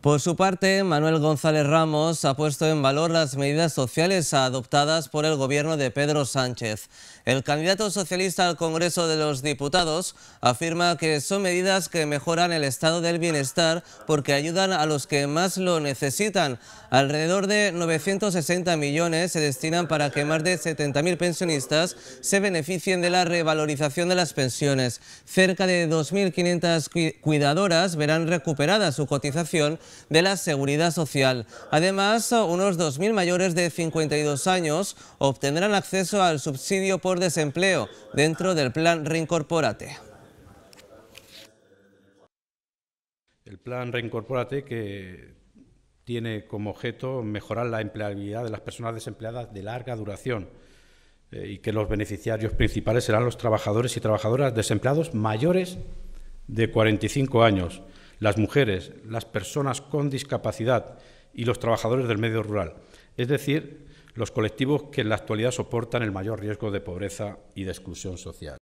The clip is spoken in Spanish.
Por su parte, Manuel González Ramos ha puesto en valor las medidas sociales adoptadas por el gobierno de Pedro Sánchez. El candidato socialista al Congreso de los Diputados afirma que son medidas que mejoran el estado del bienestar porque ayudan a los que más lo necesitan. Alrededor de 960 millones se destinan para que más de 70.000 pensionistas se beneficien de la revalorización de las pensiones. Cerca de 2.500 cuidadoras verán recuperada su cotización de la Seguridad Social. Además, unos 2.000 mayores de 52 años obtendrán acceso al subsidio por desempleo dentro del plan Reincorporate. El plan Reincorporate que tiene como objeto mejorar la empleabilidad de las personas desempleadas de larga duración eh, y que los beneficiarios principales serán los trabajadores y trabajadoras desempleados mayores de 45 años las mujeres, las personas con discapacidad y los trabajadores del medio rural, es decir, los colectivos que en la actualidad soportan el mayor riesgo de pobreza y de exclusión social.